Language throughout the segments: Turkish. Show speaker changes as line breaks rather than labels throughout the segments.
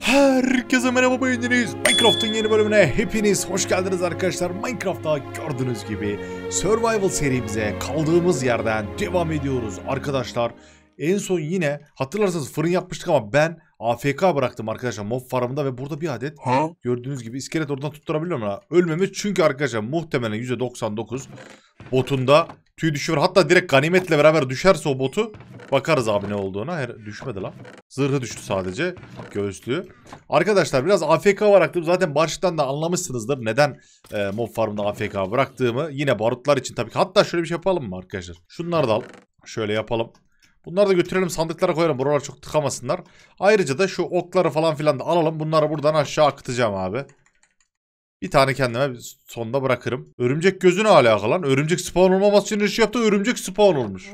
Herkese merhaba beğeniniz. Minecraft'ın yeni bölümüne hepiniz hoş geldiniz arkadaşlar. Minecraft'ta gördüğünüz gibi Survival serimize kaldığımız yerden devam ediyoruz arkadaşlar. En son yine hatırlarsanız fırın yapmıştık ama ben AFK bıraktım arkadaşlar mob farmında ve burada bir adet ha? gördüğünüz gibi iskelet oradan tutturabiliyorum mu? Ölmemiş çünkü arkadaşlar muhtemelen %99 botunda Tüy düşür. Hatta direkt ganimetle beraber düşerse o botu bakarız abi ne olduğuna. Her düşmedi lan. Zırhı düştü sadece. Göğüslüğü. Arkadaşlar biraz AFK bıraktım. Zaten baştan da anlamışsınızdır neden e, mob farmda AFK bıraktığımı. Yine barutlar için tabii ki. Hatta şöyle bir şey yapalım mı arkadaşlar? Şunları da al. Şöyle yapalım. Bunları da götürelim sandıklara koyalım. Buralar çok tıkamasınlar. Ayrıca da şu okları falan filan da alalım. Bunları buradan aşağı akıtacağım abi. Bir tane kendime sonda bırakırım. Örümcek gözüne alakalı. lan? Örümcek spawn olmaması için iş yaptı. Örümcek spawn olmuş.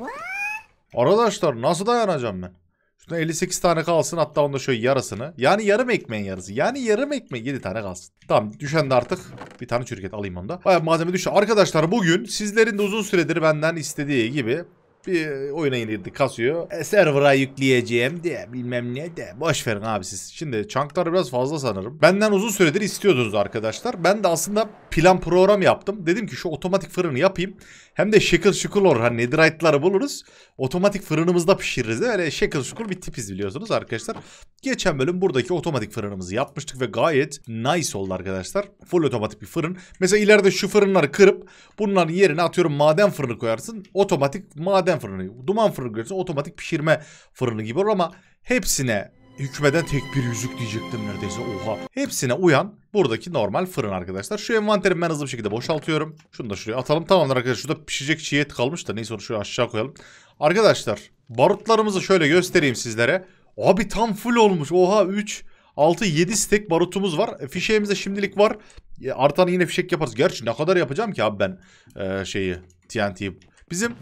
Arkadaşlar nasıl dayanacağım ben? Şuna 58 tane kalsın hatta onda şöyle yarısını. Yani yarım ekmeğin yarısı. Yani yarım ekmek 7 tane kalsın. Tamam düşen de artık bir tane çürüket alayım onda. Baya malzeme düştü. Arkadaşlar bugün sizlerin de uzun süredir benden istediği gibi bir oyuna indirdi kasıyor. E, server'a yükleyeceğim diye bilmem ne de. Boş verin abi siz. Şimdi chunklar biraz fazla sanırım. Benden uzun süredir istiyordunuz arkadaşlar. Ben de aslında plan program yaptım. Dedim ki şu otomatik fırını yapayım. Hem de şekil olur Orhan Netherite'ları buluruz. Otomatik fırınımızda pişiririz. Öyle şekil şukul bir tipiz biliyorsunuz arkadaşlar. Geçen bölüm buradaki otomatik fırınımızı yapmıştık ve gayet nice oldu arkadaşlar. Full otomatik bir fırın. Mesela ileride şu fırınları kırıp bunların yerine atıyorum maden fırını koyarsın. Otomatik maden fırını, duman fırını koyarsın. Otomatik pişirme fırını gibi olur ama hepsine hükmeden tek bir yüzük diyecektim neredeyse oha. Hepsine uyan Buradaki normal fırın arkadaşlar. Şu envanterimi ben hızlı bir şekilde boşaltıyorum. Şunu da şuraya atalım. Tamamdır arkadaşlar. Şurada pişecek çiğ et kalmış da neyse onu şuraya aşağı koyalım. Arkadaşlar barutlarımızı şöyle göstereyim sizlere. Abi tam full olmuş. Oha 3, 6, 7 stek barutumuz var. E, fişeğimizde şimdilik var. E, artan yine fişek yaparız. Gerçi ne kadar yapacağım ki abi ben e, şeyi TNT'yi. Bizim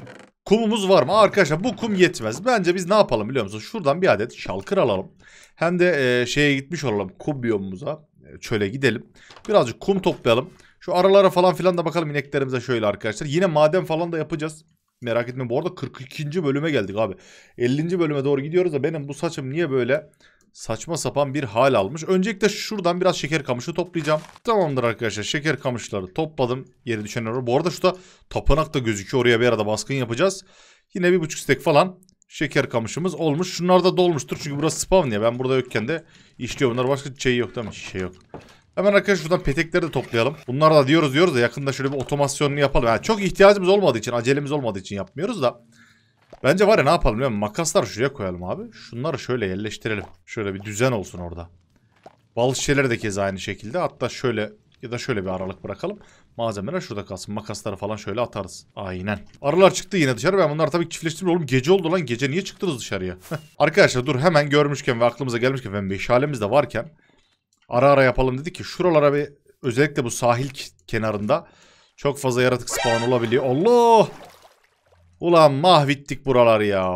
Kumumuz var mı? Arkadaşlar bu kum yetmez. Bence biz ne yapalım biliyor musunuz? Şuradan bir adet şalkır alalım. Hem de e, şeye gitmiş olalım kum biyomumuza. Ee, çöle gidelim. Birazcık kum toplayalım. Şu aralara falan filan da bakalım ineklerimize şöyle arkadaşlar. Yine maden falan da yapacağız. Merak etmeyin bu arada 42. bölüme geldik abi. 50. bölüme doğru gidiyoruz da benim bu saçım niye böyle saçma sapan bir hal almış. Öncelikle şuradan biraz şeker kamışı toplayacağım. Tamamdır arkadaşlar şeker kamışları topladım. Yeri düşenler Bu arada şurada tapınak da gözüküyor. Oraya bir arada baskın yapacağız. Yine bir buçuk stek falan şeker kamışımız olmuş. Şunlar da dolmuştur çünkü burası spawn ya. Ben burada yokken de işliyor. Bunlar başka şey yok değil mi? Şey yok. Hemen arkadaşlar şuradan petekleri de toplayalım. Bunlar da diyoruz diyoruz da yakında şöyle bir otomasyonunu yapalım. Yani çok ihtiyacımız olmadığı için, acelemiz olmadığı için yapmıyoruz da. Bence var ya ne yapalım biliyor musun? Makasları şuraya koyalım abi. Şunları şöyle yerleştirelim. Şöyle bir düzen olsun orada. Bal şişeleri de kez aynı şekilde. Hatta şöyle ya da şöyle bir aralık bırakalım. Malzemeler şurada kalsın. Makasları falan şöyle atarız. Aynen. Arılar çıktı yine dışarı. Ben bunları tabii çiftleştirdim. Oğlum gece oldu lan. Gece niye çıktınız dışarıya? Arkadaşlar dur hemen görmüşken ve aklımıza gelmişken ve meşalemiz de varken ara ara yapalım dedi ki şuralara bir özellikle bu sahil kenarında çok fazla yaratık spawn olabiliyor. Allah! Ulan mahvittik buraları ya.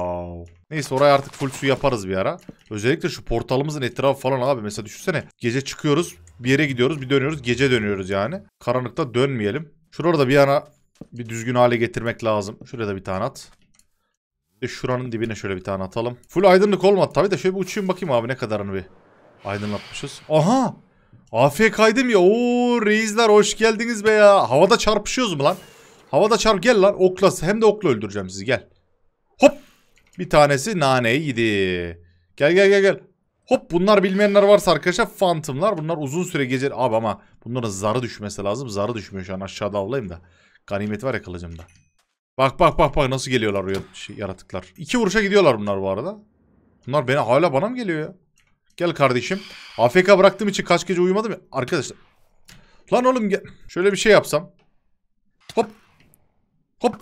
Neyse oraya artık full su yaparız bir ara. Özellikle şu portalımızın etrafı falan abi. Mesela düşünsene gece çıkıyoruz bir yere gidiyoruz bir dönüyoruz. Gece dönüyoruz yani. Karanlıkta dönmeyelim. Şurada bir yana bir düzgün hale getirmek lazım. Şuraya da bir tane at. İşte şuranın dibine şöyle bir tane atalım. Full aydınlık olmadı tabii de şöyle bir uçayım bakayım abi ne kadarını bir aydınlatmışız. Aha! AFK'ydım ya. Oo reisler hoş geldiniz be ya. Havada çarpışıyoruz mu lan? Havada çarp gel lan okla hem de okla öldüreceğim sizi gel. Hop! Bir tanesi naneyi yedi. Gel gel gel gel. Hop bunlar bilmeyenler varsa arkadaşlar Phantom'lar. Bunlar uzun süre gezer Abi ama bunların zarı düşmesi lazım. Zarı düşmüyor şu an aşağıda avlayayım da. Ganimet var ya kılıcımda. Bak bak bak bak nasıl geliyorlar o şey, yaratıklar. İki vuruşa gidiyorlar bunlar bu arada. Bunlar beni hala bana mı geliyor ya? Gel kardeşim. AFK bıraktığım için kaç gece uyumadım ya. Arkadaşlar. Lan oğlum gel. Şöyle bir şey yapsam. Hop. Hop.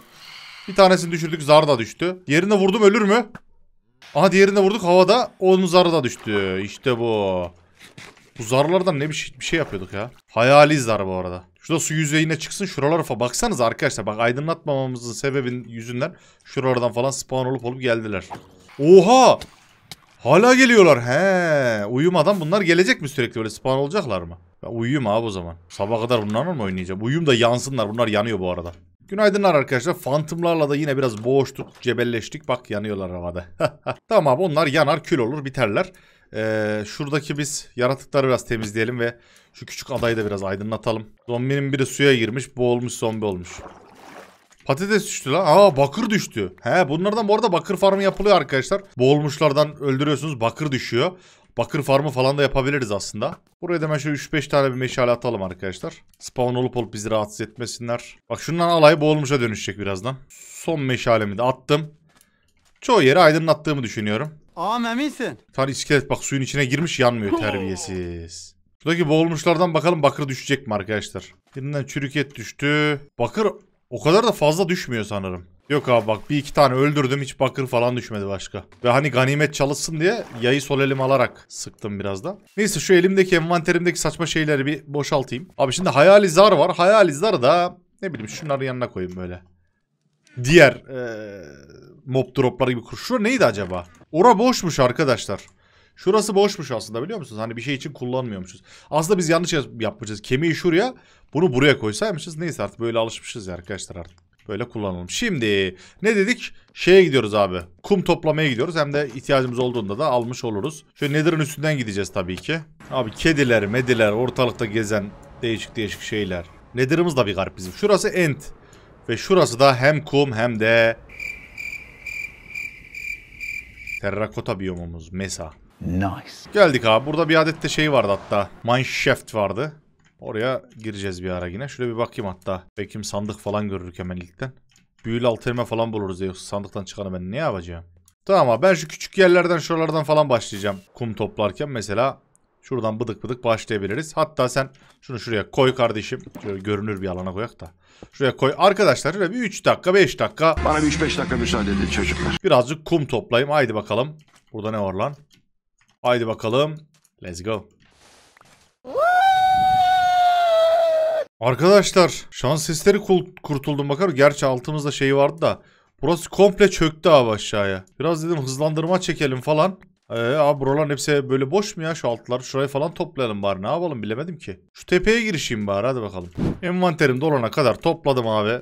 Bir tanesini düşürdük. Zar da düştü. Yerine vurdum ölür mü? Aha diğerinde vurduk havada. Onun zarı da düştü. İşte bu. Bu zarlardan ne bir şey, bir şey yapıyorduk ya. Hayali zar bu arada. Şurada su yüzeyine çıksın şuralara falan. Baksanız arkadaşlar bak aydınlatmamamızın sebebin yüzünden şuralardan falan spawn olup olup geldiler. Oha! Hala geliyorlar. He. Uyumadan bunlar gelecek mi sürekli böyle spawn olacaklar mı? Ben uyuyayım abi o zaman. Sabah kadar bunlarla mı oynayacağım? Uyuyayım da yansınlar. Bunlar yanıyor bu arada. Günaydınlar arkadaşlar. Phantom'larla da yine biraz boğuştuk, cebelleştik. Bak yanıyorlar havada. tamam onlar yanar, kül olur, biterler. Ee, şuradaki biz yaratıkları biraz temizleyelim ve şu küçük adayı da biraz aydınlatalım. Zombinin biri suya girmiş, boğulmuş zombi olmuş. Patates düştü lan. Aa bakır düştü. He bunlardan bu arada bakır farmı yapılıyor arkadaşlar. Boğulmuşlardan öldürüyorsunuz bakır düşüyor. Bakır farmı falan da yapabiliriz aslında. Buraya da hemen şöyle 3-5 tane bir meşale atalım arkadaşlar. Spawn olup olup bizi rahatsız etmesinler. Bak şundan alay boğulmuşa dönüşecek birazdan. Son meşalemi de attım. Çoğu yeri aydınlattığımı düşünüyorum. Ağam eminsin. tane iskelet bak suyun içine girmiş yanmıyor terbiyesiz. Şuradaki boğulmuşlardan bakalım bakır düşecek mi arkadaşlar? Birinden çürük et düştü. Bakır o kadar da fazla düşmüyor sanırım. Yok abi bak bir iki tane öldürdüm hiç bakır falan düşmedi başka. Ve hani ganimet çalışsın diye yayı sol elim alarak sıktım biraz da. Neyse şu elimdeki envanterimdeki saçma şeyleri bir boşaltayım. Abi şimdi hayali zar var. Hayali zar da ne bileyim şunların yanına koyayım böyle. Diğer ee, mob dropları gibi kurşu neydi acaba? Ora boşmuş arkadaşlar. Şurası boşmuş aslında biliyor musunuz? Hani bir şey için kullanmıyormuşuz. Aslında biz yanlış yapmışız. Kemiği şuraya, bunu buraya koysaymışız. Neyse artık böyle alışmışız ya arkadaşlar artık. Böyle kullanalım. Şimdi ne dedik? Şeye gidiyoruz abi. Kum toplamaya gidiyoruz. Hem de ihtiyacımız olduğunda da almış oluruz. Şöyle Nether'ın üstünden gideceğiz tabii ki. Abi kediler, mediler, ortalıkta gezen değişik değişik şeyler. Nether'ımız da bir garip bizim. Şurası ent. Ve şurası da hem kum hem de... Terrakota biyomumuz. Mesa. Nice. Geldik abi. Burada bir adet de şey vardı hatta. Mineshaft vardı. Oraya gireceğiz bir ara yine. Şöyle bir bakayım hatta. Belki sandık falan görürük hemen ilkten. Büyülü altelime falan buluruz diye sandıktan çıkanı ben ne yapacağım? Tamam abi ben şu küçük yerlerden şuralardan falan başlayacağım. Kum toplarken mesela şuradan bıdık bıdık başlayabiliriz. Hatta sen şunu şuraya koy kardeşim. Şöyle görünür bir alana koyak da. Şuraya koy. Arkadaşlar şöyle bir 3 dakika 5 dakika. Bana bir 3-5 dakika müsaade edin çocuklar. Birazcık kum toplayayım. Haydi bakalım. Burada ne var lan? Haydi bakalım. Let's go. Arkadaşlar şans sesleri kurtuldum bakar. Gerçi altımızda şey vardı da. Burası komple çöktü abi aşağıya. Biraz dedim hızlandırma çekelim falan. Ee, abi buraların hepsi böyle boş mu ya şu altlar? Şurayı falan toplayalım bari ne yapalım bilemedim ki. Şu tepeye girişeyim bari hadi bakalım. Envanterim dolana kadar topladım abi.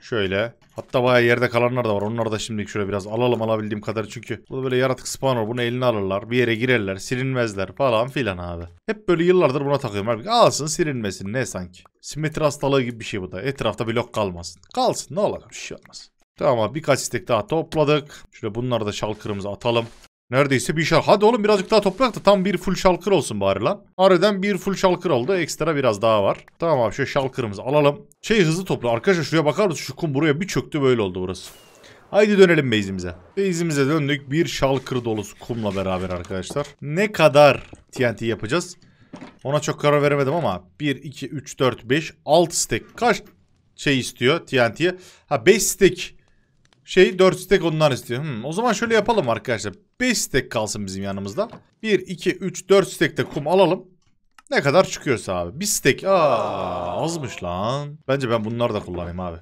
Şöyle. Hatta bayağı yerde kalanlar da var. Onlar da şimdilik şöyle biraz alalım alabildiğim kadar. Çünkü burada böyle yaratık spawn Bunu eline alırlar. Bir yere girerler. Silinmezler falan filan abi. Hep böyle yıllardır buna takıyorum. Halbuki alsın silinmesin ne sanki. Simetri hastalığı gibi bir şey bu da. Etrafta blok kalmasın. Kalsın ne olacak bir şey olmaz. Tamam abi birkaç istek daha topladık. Şöyle bunları da şalkırımıza atalım. Neredeyse bir şalkır. Hadi oğlum birazcık daha toprak da tam bir full şalkır olsun bari lan. Harbiden bir full şalkır oldu. Ekstra biraz daha var. Tamam abi şöyle şalkırımızı alalım. Şey hızlı topla. Arkadaşlar şuraya bakar mısın? Şu kum buraya bir çöktü böyle oldu burası. Haydi dönelim base'imize. Base'imize döndük. Bir şalkır dolusu kumla beraber arkadaşlar. Ne kadar TNT yapacağız? Ona çok karar veremedim ama 1, 2, 3, 4, 5, 6 stack. Kaç şey istiyor TNT'ye? Ha 5 stack şey 4 stack ondan istiyor. Hmm, o zaman şöyle yapalım arkadaşlar. 5 stack kalsın bizim yanımızda. 1, 2, 3, 4 stack de kum alalım. Ne kadar çıkıyorsa abi. Bir stack. Aa, azmış lan. Bence ben bunları da kullanayım abi.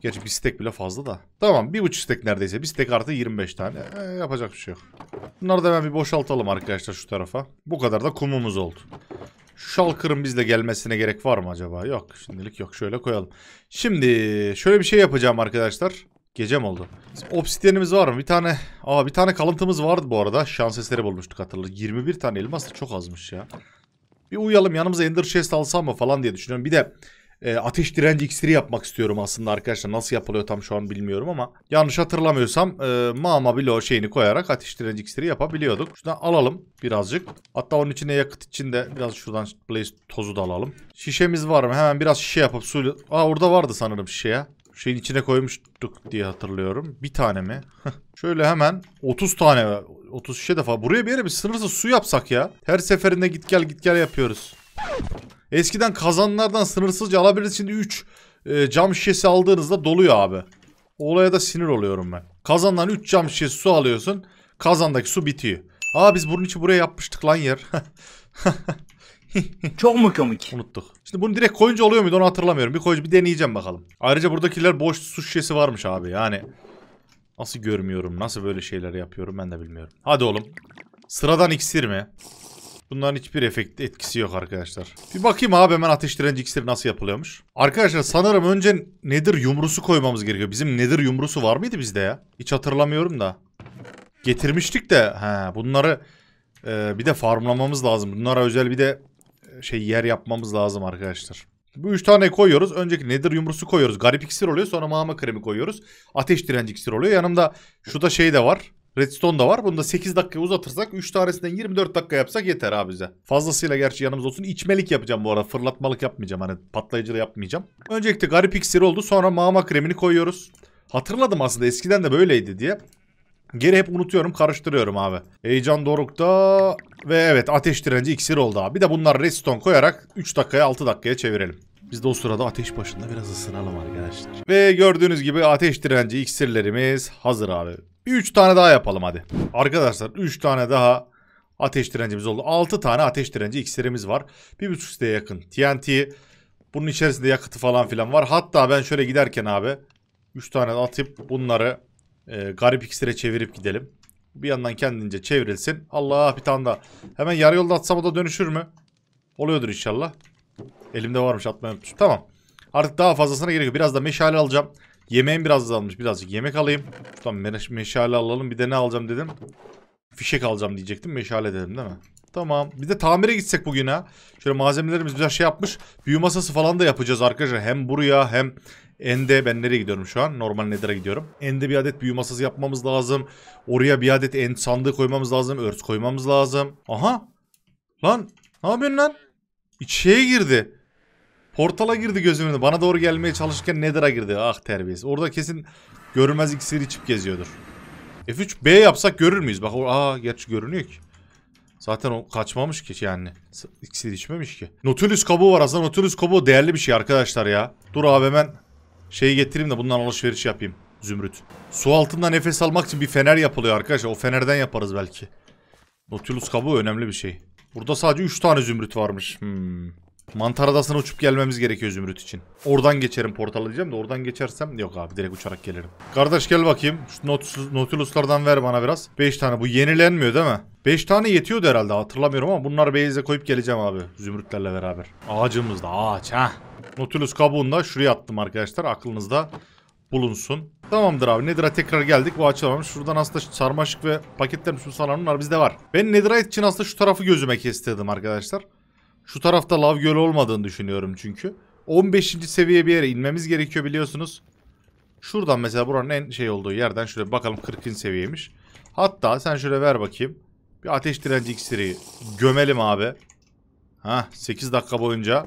Gerçi bir stack bile fazla da. Tamam bir buçuk stack neredeyse. Bir stack artı 25 tane. Ee, yapacak bir şey yok. Bunları da hemen bir boşaltalım arkadaşlar şu tarafa. Bu kadar da kumumuz oldu. Şalkırın bizle gelmesine gerek var mı acaba? Yok şimdilik yok. Şöyle koyalım. Şimdi şöyle bir şey yapacağım arkadaşlar. Gece mi oldu? Obsidyenimiz var mı? Bir tane... Aa bir tane kalıntımız vardı bu arada. Şans eseri bulmuştuk hatırlı. 21 tane elmas da çok azmış ya. Bir uyalım yanımıza ender chest alsam mı falan diye düşünüyorum. Bir de e, ateş direnci iksiri yapmak istiyorum aslında arkadaşlar. Nasıl yapılıyor tam şu an bilmiyorum ama. Yanlış hatırlamıyorsam e, mama bilo şeyini koyarak ateş direnci iksiri yapabiliyorduk. Şuradan alalım birazcık. Hatta onun içine yakıt için de biraz şuradan blaze tozu da alalım. Şişemiz var mı? Hemen biraz şişe yapıp suyla... Aa orada vardı sanırım şişe ya şeyin içine koymuştuk diye hatırlıyorum. Bir tane mi? Şöyle hemen 30 tane 30 şişe defa. Buraya bir yere bir sınırsız su yapsak ya. Her seferinde git gel git gel yapıyoruz. Eskiden kazanlardan sınırsızca alabiliriz. Şimdi 3 e, cam şişesi aldığınızda doluyor abi. Olaya da sinir oluyorum ben. Kazandan 3 cam şişesi su alıyorsun. Kazandaki su bitiyor. Aa biz bunun için buraya yapmıştık lan yer. Çok mu komik? Unuttuk. Şimdi bunu direkt koyunca oluyor muydu onu hatırlamıyorum. Bir koyunca bir deneyeceğim bakalım. Ayrıca buradakiler boş su şişesi varmış abi yani. Nasıl görmüyorum nasıl böyle şeyler yapıyorum ben de bilmiyorum. Hadi oğlum. Sıradan iksir mi? Bunların hiçbir efekt etkisi yok arkadaşlar. Bir bakayım abi hemen ateş direnci nasıl yapılıyormuş. Arkadaşlar sanırım önce nedir yumrusu koymamız gerekiyor. Bizim nedir yumrusu var mıydı bizde ya? Hiç hatırlamıyorum da. Getirmiştik de he, bunları e, bir de farmlamamız lazım. Bunlara özel bir de şey yer yapmamız lazım arkadaşlar. Bu üç tane koyuyoruz. Önceki nedir yumrusu koyuyoruz. Garip iksir oluyor. Sonra mama kremi koyuyoruz. Ateş direnci iksir oluyor. Yanımda şu da şey de var. Redstone da var. Bunu da 8 dakika uzatırsak 3 tanesinden 24 dakika yapsak yeter abi bize. Fazlasıyla gerçi yanımız olsun. İçmelik yapacağım bu arada. Fırlatmalık yapmayacağım. Hani patlayıcı da yapmayacağım. Öncelikle garip iksir oldu. Sonra mama kremini koyuyoruz. Hatırladım aslında eskiden de böyleydi diye. Geri hep unutuyorum karıştırıyorum abi. Heyecan dorukta ve evet ateş direnci iksir oldu abi. Bir de bunlar redstone koyarak 3 dakikaya 6 dakikaya çevirelim. Biz de o sırada ateş başında biraz ısınalım arkadaşlar. Ve gördüğünüz gibi ateş direnci iksirlerimiz hazır abi. Bir 3 tane daha yapalım hadi. Arkadaşlar 3 tane daha ateş direncimiz oldu. 6 tane ateş direnci iksirimiz var. 1.5 siteye yakın. TNT bunun içerisinde yakıtı falan filan var. Hatta ben şöyle giderken abi 3 tane atıp bunları e, garip iksire çevirip gidelim. Bir yandan kendince çevrilsin. Allah bir tane daha. Hemen yarı yolda atsam o da dönüşür mü? Oluyordur inşallah. Elimde varmış atmayı unutmuşum. Tamam. Artık daha fazlasına gerek yok. Biraz da meşale alacağım. Yemeğim biraz azalmış. Birazcık yemek alayım. Tamam meş meşale alalım. Bir de ne alacağım dedim. Fişek alacağım diyecektim. Meşale dedim değil mi? Tamam. Bir de tamire gitsek bugün ha. Şöyle malzemelerimiz güzel şey yapmış. Büyü masası falan da yapacağız arkadaşlar. Hem buraya hem Ende ben nereye gidiyorum şu an? Normal Nether'a gidiyorum. Ende bir adet büyü masası yapmamız lazım. Oraya bir adet end sandığı koymamız lazım. Örs koymamız lazım. Aha. Lan ne yapıyorsun lan? İçeye girdi. Portala girdi gözümün. Bana doğru gelmeye çalışırken Nether'a girdi. Ah terbiyesiz. Orada kesin görünmez iksir içip geziyordur. F3B yapsak görür müyüz? Bak o aa gerçi görünüyor ki. Zaten o kaçmamış ki yani. İksir içmemiş ki. Nautilus kabuğu var aslında. Nautilus kabuğu değerli bir şey arkadaşlar ya. Dur abi hemen Şeyi getireyim de bundan alışveriş yapayım. Zümrüt. Su altında nefes almak için bir fener yapılıyor arkadaşlar. O fenerden yaparız belki. Nautilus kabuğu önemli bir şey. Burada sadece 3 tane zümrüt varmış. Hmm. Mantar adasına uçup gelmemiz gerekiyor Zümrüt için. Oradan geçerim portal diyeceğim de oradan geçersem yok abi direkt uçarak gelirim. Kardeş gel bakayım. Şu Nautilus, Nautilus'lardan ver bana biraz. 5 tane bu yenilenmiyor değil mi? 5 tane yetiyordu herhalde hatırlamıyorum ama bunlar base'e koyup geleceğim abi. Zümrütlerle beraber. Ağacımızda ağaç ha. Nautilus kabuğunu da şuraya attım arkadaşlar. Aklınızda bulunsun. Tamamdır abi Nedra tekrar geldik. Bu açılmamış. Şuradan aslında sarmaşık ve paketler müslüm salanlar bizde var. Ben Nedra için aslında şu tarafı gözüme kestirdim arkadaşlar. Şu tarafta lav gölü olmadığını düşünüyorum çünkü. 15. seviye bir yere inmemiz gerekiyor biliyorsunuz. Şuradan mesela buranın en şey olduğu yerden şöyle bakalım 40. seviyemiş. Hatta sen şöyle ver bakayım. Bir ateş direnci iksiri gömelim abi. Ha 8 dakika boyunca.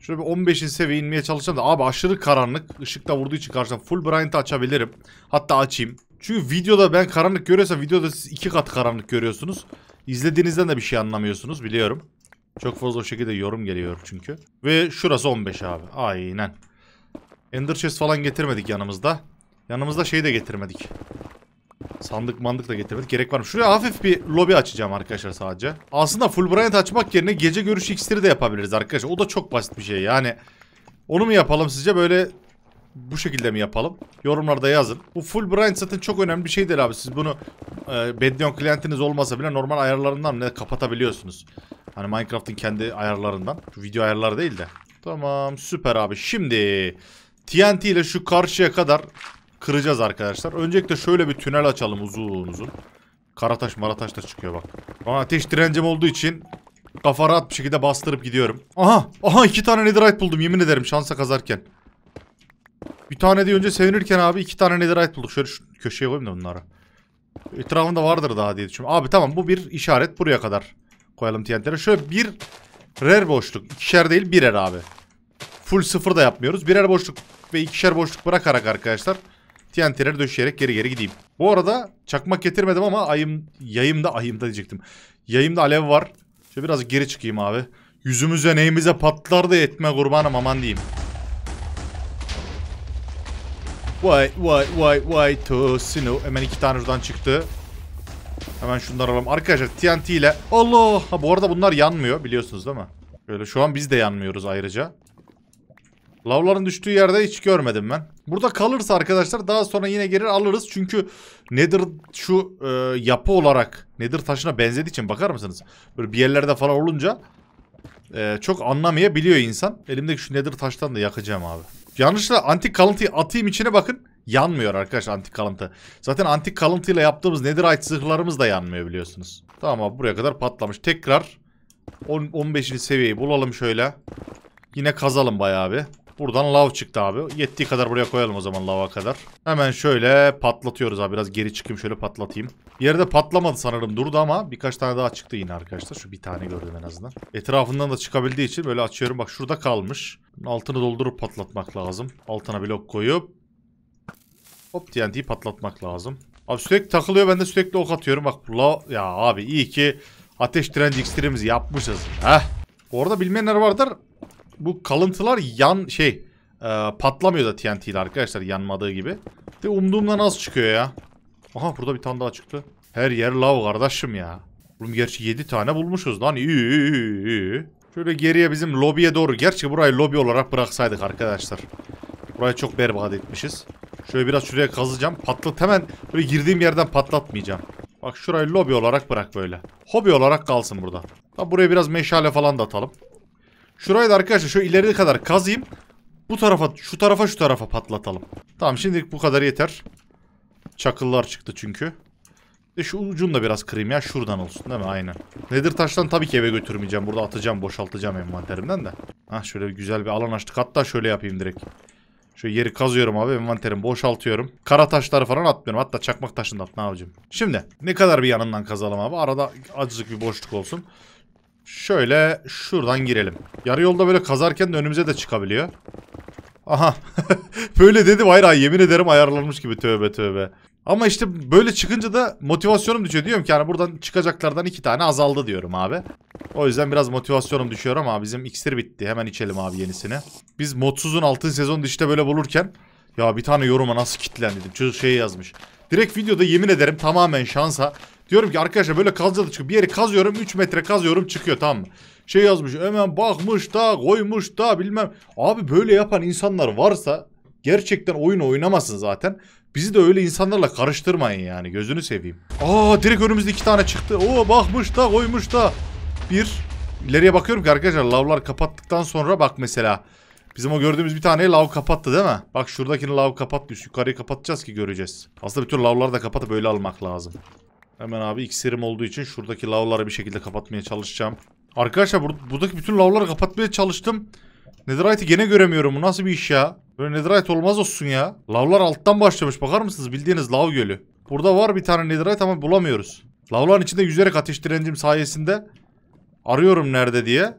Şöyle bir 15. seviye inmeye çalışacağım da abi aşırı karanlık. Işıkta vurduğu için karşıdan full bright'ı açabilirim. Hatta açayım. Çünkü videoda ben karanlık görüyorsam videoda siz iki kat karanlık görüyorsunuz. İzlediğinizden de bir şey anlamıyorsunuz biliyorum. Çok fazla o şekilde yorum geliyor çünkü. Ve şurası 15 abi. Aynen. Ender chest falan getirmedik yanımızda. Yanımızda şeyi de getirmedik. Sandık mandık da getirmedik. Gerek var mı? Şuraya hafif bir lobi açacağım arkadaşlar sadece. Aslında Fulbright açmak yerine gece görüş iksiri de yapabiliriz arkadaşlar. O da çok basit bir şey yani. Onu mu yapalım sizce böyle bu şekilde mi yapalım? Yorumlarda yazın. Bu full brain zaten çok önemli bir şeydir abi. Siz bunu e, Bedlion klientiniz olmasa bile normal ayarlarından ne kapatabiliyorsunuz. Hani Minecraft'ın kendi ayarlarından. Şu video ayarları değil de. Tamam süper abi. Şimdi TNT ile şu karşıya kadar kıracağız arkadaşlar. Öncelikle şöyle bir tünel açalım uzun uzun. Karataş marataş da çıkıyor bak. Ama ateş direncim olduğu için kafa rahat bir şekilde bastırıp gidiyorum. Aha! Aha iki tane netherite buldum yemin ederim şansa kazarken. Bir tane de önce sevinirken abi iki tane netherite bulduk. Şöyle şu köşeye koyayım da bunları. Etrafında vardır daha diye düşünüyorum. Abi tamam bu bir işaret buraya kadar. Koyalım TNT'leri. Şöyle bir rer boşluk. ikişer değil birer abi. Full sıfır da yapmıyoruz. Birer boşluk ve ikişer boşluk bırakarak arkadaşlar TNT'leri döşeyerek geri geri gideyim. Bu arada çakmak getirmedim ama ayım, yayımda ayımda diyecektim. Yayımda alev var. Şöyle biraz geri çıkayım abi. Yüzümüze neyimize patlar da etme kurbanım aman diyeyim. Vay vay vay vay to snow. Hemen iki tane şuradan çıktı. Hemen şunları alalım. Arkadaşlar TNT ile. Allah. Ha, bu arada bunlar yanmıyor biliyorsunuz değil mi? Böyle şu an biz de yanmıyoruz ayrıca. Lavların düştüğü yerde hiç görmedim ben. Burada kalırsa arkadaşlar daha sonra yine gelir alırız. Çünkü nedir şu e, yapı olarak nedir taşına benzediği için bakar mısınız? Böyle bir yerlerde falan olunca e, çok anlamayabiliyor insan. Elimdeki şu nedir taştan da yakacağım abi. Yanlışla antik kalıntıyı atayım içine bakın yanmıyor arkadaşlar antik kalıntı. Zaten antik kalıntıyla yaptığımız netherite zırhlarımız da yanmıyor biliyorsunuz. Tamam abi buraya kadar patlamış. Tekrar 10, 15. seviyeyi bulalım şöyle. Yine kazalım bayağı bir. Buradan lav çıktı abi. Yettiği kadar buraya koyalım o zaman lava kadar. Hemen şöyle patlatıyoruz abi. Biraz geri çıkayım şöyle patlatayım. Bir yerde patlamadı sanırım durdu ama birkaç tane daha çıktı yine arkadaşlar. Şu bir tane gördüm en azından. Etrafından da çıkabildiği için böyle açıyorum. Bak şurada kalmış. Altını doldurup patlatmak lazım. Altına blok koyup Hop TNT'yi patlatmak lazım. Abi sürekli takılıyor ben de sürekli ok atıyorum. Bak la ya abi iyi ki ateş direnci iksirimizi yapmışız. Heh. Orada bilmeyenler vardır. Bu kalıntılar yan şey e, patlamıyor da TNT ile arkadaşlar yanmadığı gibi. De umduğumdan az çıkıyor ya. Aha burada bir tane daha çıktı. Her yer lav kardeşim ya. Oğlum gerçi 7 tane bulmuşuz lan. İyi. Şöyle geriye bizim lobiye doğru. Gerçi burayı lobi olarak bıraksaydık arkadaşlar. Burayı çok berbat etmişiz. Şöyle biraz şuraya kazacağım. Patlat hemen böyle girdiğim yerden patlatmayacağım. Bak şurayı lobi olarak bırak böyle. Hobi olarak kalsın burada. Tam buraya biraz meşale falan da atalım. Şurayı da arkadaşlar şöyle ileri kadar kazayım. Bu tarafa, şu tarafa, şu tarafa patlatalım. Tamam şimdilik bu kadar yeter. Çakıllar çıktı çünkü. E şu ucunu da biraz kırayım ya. Şuradan olsun değil mi? Aynen. Nedir taştan tabii ki eve götürmeyeceğim. Burada atacağım, boşaltacağım envanterimden de. Ha şöyle güzel bir alan açtık. Hatta şöyle yapayım direkt. Şöyle yeri kazıyorum abi. Envanterimi boşaltıyorum. Kara taşları falan atmıyorum. Hatta çakmak taşını da atmam abicim. Şimdi ne kadar bir yanından kazalım abi. Arada azıcık bir boşluk olsun. Şöyle şuradan girelim. Yarı yolda böyle kazarken de önümüze de çıkabiliyor. Aha. böyle dedim hayır hayır yemin ederim ayarlanmış gibi tövbe tövbe. Ama işte böyle çıkınca da motivasyonum düşüyor. Diyorum ki yani buradan çıkacaklardan iki tane azaldı diyorum abi. O yüzden biraz motivasyonum düşüyor ama bizim iksir bitti. Hemen içelim abi yenisini. Biz modsuzun altın sezon dişte böyle bulurken ya bir tane yoruma nasıl dedim. Çocuk şeyi yazmış. Direkt videoda yemin ederim tamamen şansa. Diyorum ki arkadaşlar böyle kazca da çıkıyor. Bir yeri kazıyorum 3 metre kazıyorum çıkıyor tamam mı? Şey yazmış hemen bakmış da koymuş da bilmem. Abi böyle yapan insanlar varsa gerçekten oyunu oynamasın zaten. Bizi de öyle insanlarla karıştırmayın yani. Gözünü seveyim. Aa direkt önümüzde iki tane çıktı. Oo bakmış da koymuş da. Bir. ileriye bakıyorum ki arkadaşlar lavlar kapattıktan sonra bak mesela. Bizim o gördüğümüz bir tane lav kapattı değil mi? Bak şuradakini lav kapattı. Yukarıyı kapatacağız ki göreceğiz. Aslında bütün lavları da kapatıp böyle almak lazım. Hemen abi iksirim olduğu için şuradaki lavları bir şekilde kapatmaya çalışacağım. Arkadaşlar bur buradaki bütün lavları kapatmaya çalıştım. Netherite'i gene göremiyorum. Bu nasıl bir iş ya? Böyle netherite olmaz olsun ya. Lavlar alttan başlamış bakar mısınız? Bildiğiniz lav gölü. Burada var bir tane netherite ama bulamıyoruz. Lavların içinde yüzerek ateş direncim sayesinde arıyorum nerede diye.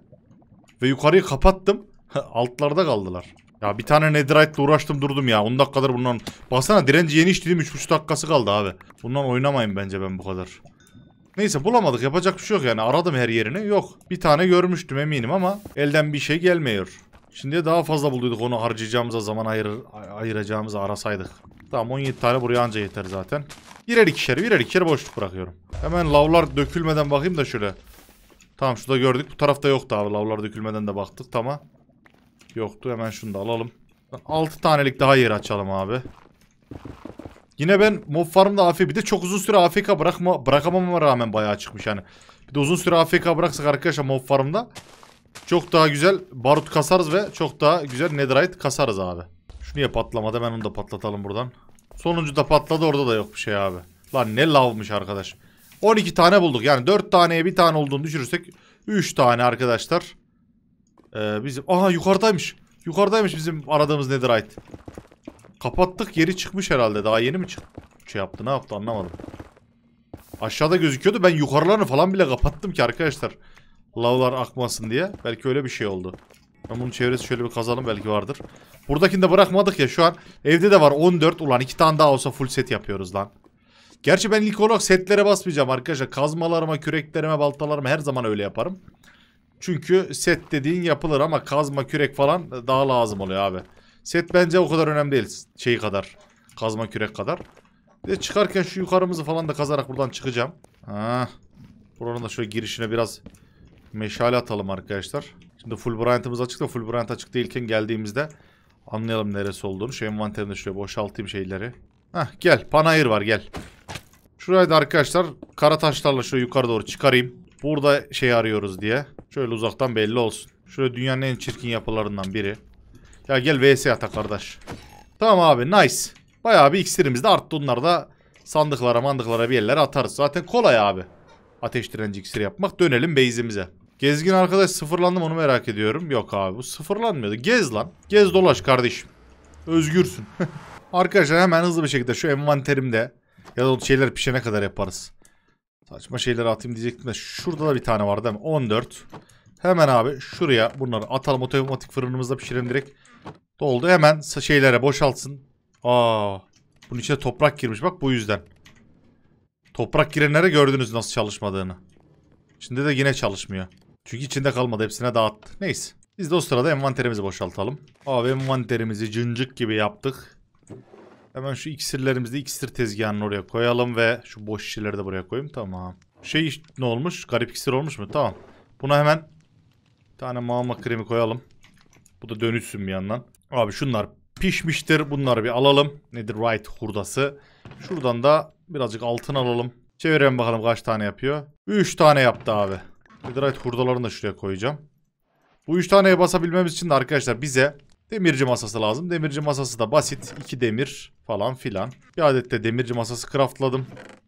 Ve yukarıyı kapattım. Altlarda kaldılar. Ya bir tane ile uğraştım durdum ya. 10 dakikadır bundan. Baksana direnci yeni içtim. 3,5 dakikası kaldı abi. Bundan oynamayın bence ben bu kadar. Neyse bulamadık yapacak bir şey yok yani aradım her yerini yok. Bir tane görmüştüm eminim ama elden bir şey gelmiyor. Şimdiye daha fazla bulduyduk onu harcayacağımıza zaman ayırır, ayıracağımızı arasaydık. Tamam 17 tane buraya anca yeter zaten. Birer ikişer birer ikişer boşluk bırakıyorum. Hemen lavlar dökülmeden bakayım da şöyle. Tamam şurada gördük bu tarafta yoktu abi lavlar dökülmeden de baktık tamam. Yoktu hemen şunu da alalım. 6 tanelik daha yer açalım abi. Yine ben mob farmda afi, bir de çok uzun süre AFK bırakma, bırakamama rağmen bayağı çıkmış yani. Bir de uzun süre AFK bıraksak arkadaşlar mob farmda çok daha güzel barut kasarız ve çok daha güzel netherite kasarız abi. Şunu ya patlamadı? Ben onu da patlatalım buradan. Sonuncu da patladı orada da yok bir şey abi. Lan ne lavmış arkadaş. 12 tane bulduk. Yani 4 taneye 1 tane olduğunu düşürürsek 3 tane arkadaşlar. Ee, bizim aha yukarıdaymış. Yukarıdaymış bizim aradığımız netherite. Kapattık yeri çıkmış herhalde. Daha yeni mi çıktı? Şey yaptı ne yaptı anlamadım. Aşağıda gözüküyordu. Ben yukarılarını falan bile kapattım ki arkadaşlar. Lavlar akmasın diye. Belki öyle bir şey oldu. Ben bunun çevresi şöyle bir kazalım belki vardır. Buradakini de bırakmadık ya şu an. Evde de var 14. Ulan iki tane daha olsa full set yapıyoruz lan. Gerçi ben ilk olarak setlere basmayacağım arkadaşlar. Kazmalarıma, küreklerime, baltalarıma her zaman öyle yaparım. Çünkü set dediğin yapılır ama kazma, kürek falan daha lazım oluyor abi. Set bence o kadar önemli değil. Şey kadar. Kazma, kürek kadar. Bir çıkarken şu yukarımızı falan da kazarak buradan çıkacağım. Ha. Buranın da şöyle girişine biraz Meşale atalım arkadaşlar. Şimdi Fulbright'ımız açık da Fulbright açık değilken geldiğimizde anlayalım neresi olduğunu. Şu envanterinde şöyle boşaltayım şeyleri. Hah gel. Panayır var gel. Şurayı da arkadaşlar kara taşlarla şöyle yukarı doğru çıkarayım. Burada şey arıyoruz diye. Şöyle uzaktan belli olsun. Şöyle dünyanın en çirkin yapılarından biri. Ya gel vs ata kardeş. Tamam abi nice. Bayağı bir iksirimiz de arttı. Onlar da sandıklara mandıklara bir yerlere atarız. Zaten kolay abi. Ateş direnci iksiri yapmak. Dönelim base'imize. Gezgin arkadaş sıfırlandım onu merak ediyorum. Yok abi bu sıfırlanmıyordu. Gez lan. Gez dolaş kardeşim. Özgürsün. Arkadaşlar hemen hızlı bir şekilde şu envanterimde ya da şeyler pişene kadar yaparız. Saçma şeyleri atayım diyecektim de şurada da bir tane var değil mi? 14. Hemen abi şuraya bunları atalım otomatik fırınımızda pişirelim direkt. Doldu hemen şeylere boşaltsın. Aa, bunun içine toprak girmiş bak bu yüzden. Toprak girenlere gördünüz nasıl çalışmadığını. Şimdi de yine çalışmıyor. Çünkü içinde kalmadı hepsine dağıttı. Neyse. Biz de o sırada envanterimizi boşaltalım. Abi envanterimizi cıncık gibi yaptık. Hemen şu iksirlerimizi de iksir tezgahının oraya koyalım ve şu boş şişeleri de buraya koyayım. Tamam. Şey ne olmuş? Garip iksir olmuş mu? Tamam. Buna hemen bir tane mama kremi koyalım. Bu da dönüşsün bir yandan. Abi şunlar pişmiştir. Bunları bir alalım. Nedir right hurdası. Şuradan da birazcık altın alalım. Çevirelim bakalım kaç tane yapıyor. 3 tane yaptı abi. Netherite hurdalarını da şuraya koyacağım. Bu 3 taneye basabilmemiz için de arkadaşlar bize demirci masası lazım. Demirci masası da basit. 2 demir falan filan. Bir adet de demirci masası craftladım.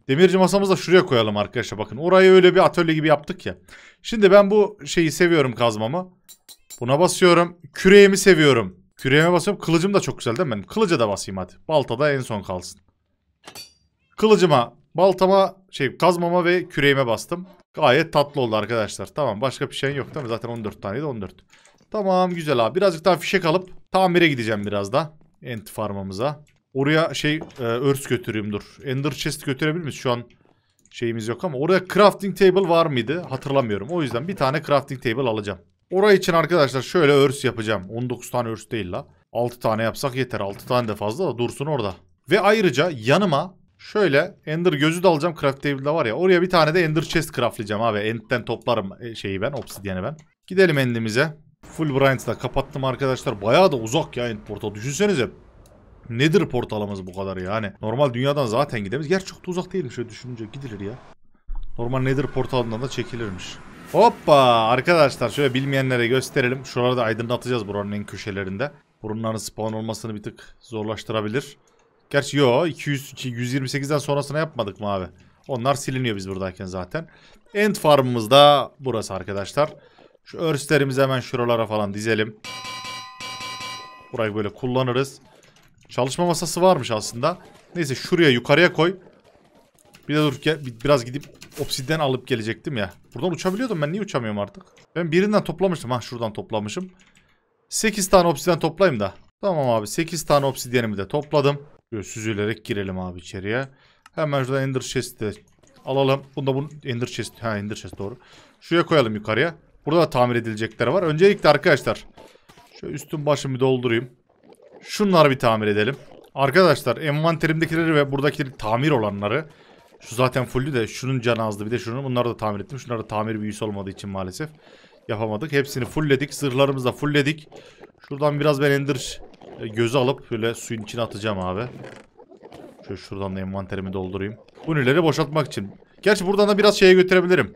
Demirci masamızı da şuraya koyalım arkadaşlar. Bakın orayı öyle bir atölye gibi yaptık ya. Şimdi ben bu şeyi seviyorum kazmamı. Buna basıyorum. Küreğimi seviyorum. Küreğime basıyorum. Kılıcım da çok güzel değil mi? Ben kılıca da basayım hadi. Balta da en son kalsın. Kılıcıma, baltama, şey kazmama ve küreğime bastım. Gayet tatlı oldu arkadaşlar. Tamam başka bir şey yok değil mi? Zaten 14 taneydi 14. Tamam güzel abi. Birazcık daha fişek alıp tamire gideceğim biraz da. Ent farmamıza. Oraya şey e, örs götüreyim dur. Ender chest götürebilir miyiz? Şu an şeyimiz yok ama. Oraya crafting table var mıydı? Hatırlamıyorum. O yüzden bir tane crafting table alacağım. Oraya için arkadaşlar şöyle örs yapacağım. 19 tane örs değil la. 6 tane yapsak yeter. 6 tane de fazla da dursun orada. Ve ayrıca yanıma Şöyle Ender gözü de alacağım. Craft table'da var ya. Oraya bir tane de Ender chest craftlayacağım abi. End'den toplarım e, şeyi ben. Obsidian'ı ben. Gidelim End'imize. Full Bright'la kapattım arkadaşlar. Bayağı da uzak ya End portal. Düşünsenize. Nedir portalımız bu kadar yani? Normal dünyadan zaten gidemeyiz. Gerçi çok da uzak değilmiş şöyle düşününce. Gidilir ya. Normal nedir portalından da çekilirmiş. Hoppa arkadaşlar şöyle bilmeyenlere gösterelim. Şuraları da aydınlatacağız buranın en köşelerinde. Burunların spawn olmasını bir tık zorlaştırabilir. Gerçi yo 200, 228'den sonrasına yapmadık mı abi? Onlar siliniyor biz buradayken zaten. End farmımız da burası arkadaşlar. Şu örslerimizi hemen şuralara falan dizelim. Burayı böyle kullanırız. Çalışma masası varmış aslında. Neyse şuraya yukarıya koy. Bir de dur biraz gidip obsidyen alıp gelecektim ya. Buradan uçabiliyordum ben niye uçamıyorum artık? Ben birinden toplamıştım. Ha şuradan toplamışım. 8 tane obsidyen toplayayım da. Tamam abi 8 tane obsidyenimi de topladım. Böyle süzülerek girelim abi içeriye. Hemen şuradan Ender Chest'i alalım. Bunda bunu Ender Chest. Ha Ender Chest doğru. Şuraya koyalım yukarıya. Burada da tamir edilecekler var. Öncelikle arkadaşlar. Şöyle üstüm başımı doldurayım. Şunları bir tamir edelim. Arkadaşlar envanterimdekileri ve buradakileri tamir olanları. Şu zaten fullü de şunun canı azdı. Bir de şunu bunları da tamir ettim. da tamir büyüsü olmadığı için maalesef yapamadık. Hepsini fullledik. Zırhlarımızı da fullledik. Şuradan biraz ben Ender e, gözü alıp böyle suyun içine atacağım abi. Şöyle şuradan da envanterimi doldurayım. Hunileri boşaltmak için. Gerçi buradan da biraz şeye götürebilirim.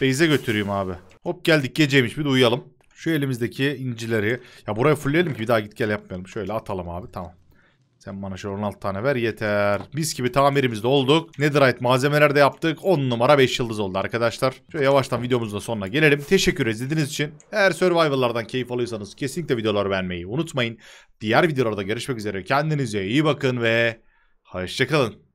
Beyze götüreyim abi. Hop geldik geceymiş bir de uyuyalım. Şu elimizdeki incileri. Ya burayı fullleyelim ki bir daha git gel yapmayalım. Şöyle atalım abi tamam. Sen bana şöyle 16 tane ver yeter. Biz gibi tamirimiz de olduk. Netherite malzemeler de yaptık. 10 numara 5 yıldız oldu arkadaşlar. Şöyle yavaştan videomuzun da sonuna gelelim. Teşekkür izlediğiniz için. Eğer Survival'lardan keyif alıyorsanız kesinlikle videoları beğenmeyi unutmayın. Diğer videolarda görüşmek üzere. Kendinize iyi bakın ve hoşçakalın.